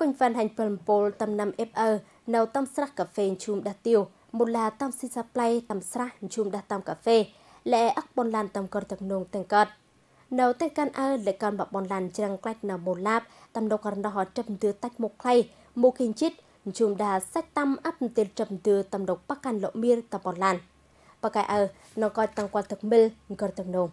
គុញវ៉ាន់ហាញ់7តំណាំ FA នៅតំស្រះកាហ្វេជុំដាទៀវមុនឡាតំស៊ីសាប្លៃតំស្រះជុំដាតំកាហ្វេលែអកបនឡានតំកតតំនងទាំងកតនៅទាំងកាន់អើលកាន់បបនឡានច្រាំងក្លាច់នៅមូលាបតំដកករណោះចាប់ទឿតាច់មកໄខមូគិញជីតជុំដាសាច់តំអាប់ទិលចាប់ទឿតំដកបកាន់លោកមៀរតំបនឡានបកែអើនៅកតតំគាត់ទឹកមិលកតតំនង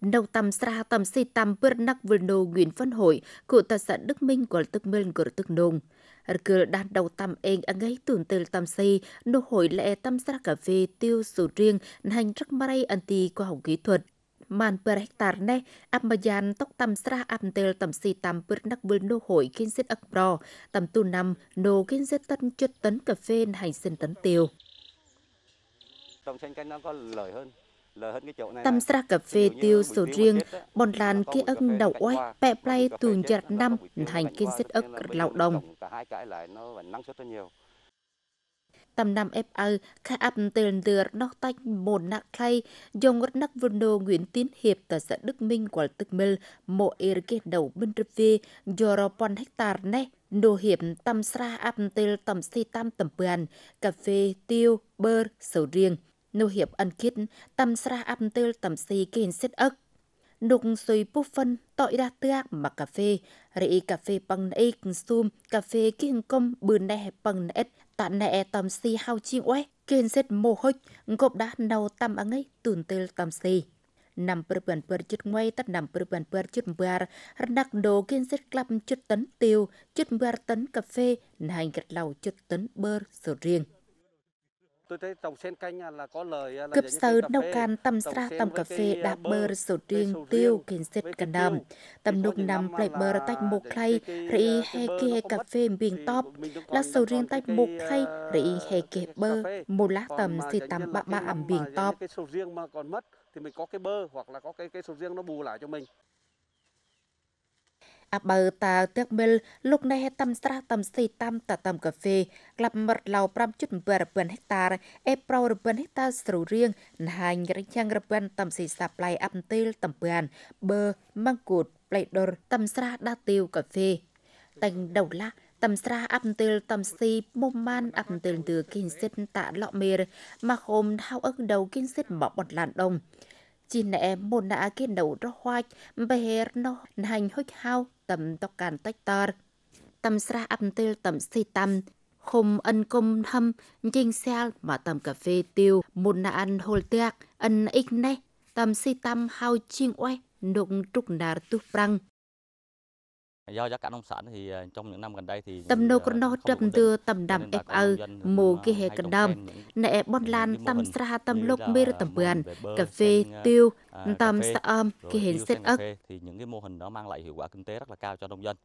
nâu tầm sra tầm si tầm bớt nắc vườn nô nguyện phân hội của tà xã Đức Minh của tức minh của tức nông. Cứ đàn đầu tầm ên ở ấy tưởng từ tầm si, nô hội lệ tầm sra cà phê tiêu sầu riêng, hành rất anh ti qua học kỹ thuật. Man per hectare ne, Amayan tóc tầm sra am tel tầm si tầm bớt nắc vườn nô hội kinh xích ấp pro, tầm tu năm, nô kinh xích tân chất tấn cà phê hành sinh tấn tiêu. Trồng chanh canh nó có lợi hơn, Tam sát cà phê tiêu sầu riêng, bọn làn kia ức đầu oai, bẹ play tùn chật năm, thành kinh xích ức lạo đồng. Tầm năm FA, khá áp tên đưa nóc tách bồn nạc khay, dòng ngất nắc vườn đồ Nguyễn Tiến Hiệp tờ xã Đức Minh của Tức Mil, mộ ế kết đầu bên trập vi, dò rò bọn hectare nè. Đồ hiệp tầm sra áp tên tầm si tam tầm bường, cà phê, tiêu, bơ, sầu riêng hiệp tầm tầm tầm tư tư tư si si si ức bút phân tội đa mà cà cà cà phê phê phê bằng bằng công nè nè tạ hao chi gộp ấy nằm bữa bận bữa chút ngay tất nằm bữa bận bữa chút bữa đặc đồ kiên xét club chút tấn tiêu chút bữa tấn cà phê hành gạch lầu chút tấn bơ sầu riêng Cấp sơ nâu can tầm ra tầm cà phê đạp à, bơ sổ à, riêng tiêu kiến xét cần đầm. Tầm nục nằm lại bơ tách một à, khay rỉ hề kê cà phê biển top. Là sổ riêng tách một khay rỉ hề kê bơ một lá tầm xì tầm bạ bạ ẩm biển top. Cái sầu riêng mà còn mất thì mình có cái bơ hoặc là có cái cái sầu riêng nó bù lại cho mình. អាបើតើទឹកមិលលោកណេះតាំស្រះតាំស៊ីតាំតតាំកាហ្វេក្លាប់មត់ឡៅ5.7ហិកតាអេប្រូរពិនហិកតាស្រូរៀងណហាញរិញ្ចាំងរពិនតាំស៊ីសាប់ឡៃអាប់ទីលតាំបានបឺម៉ង់គូតប្លេដុរតាំស្រះដាទៀវកាហ្វេតែងដៅឡាតំស្រាអាប់ទិលតំស៊ីមុំម៉ានអាប់ទិលទឿគិនសិតតាក់លក់មេរមកហុំហៅអឹកដៅគិនសិតបបបន្លានដុំ chỉ nẹ môn nạ kia nấu rõ hoạch bè nó hành hốt hao tầm tóc càn tách tờ. Tầm sra âm tiêu tầm si tầm, khum ân cung hâm, chinh xe mà tầm cà phê tiêu, một nạ ăn hồ tiệc ân ít nè, tầm si tầm hao chiên oai, nụng trục nà tu prăng do giá cả nông sản thì thì ờ, trong những năm gần đây Tầm nô ờ, con nó trầm tư tầm đầm ép ơ, mù kia hề cần đầm. Nẹ bon lan tầm sra tầm lốc mê rơ tầm bườn, cà phê, tiêu, tầm sa âm, kia hề xét ức. Thì những cái mô hình đó mang lại hiệu quả kinh tế rất là cao cho nông dân.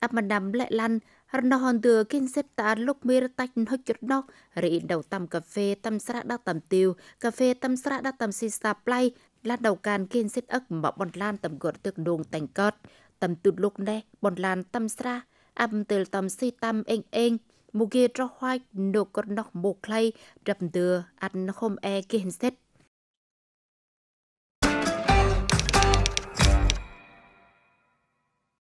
Áp mặt đầm lại lan hẳn nó hòn tựa kinh xếp ta lúc mê rơ tách hơi chút nóc, rị đầu tầm cà phê tầm sra đa tầm tiêu, cà phê tầm sra đa tầm si sa play, lan đầu can kinh xếp ức mà bon lan tầm gọt tược đồn tành cọt tầm tụt lục nè bọn làn tâm xa, âm từ tầm si tâm eng eng một ghê cho hoài nô con nọc một clay rập từ ăn không e kia hình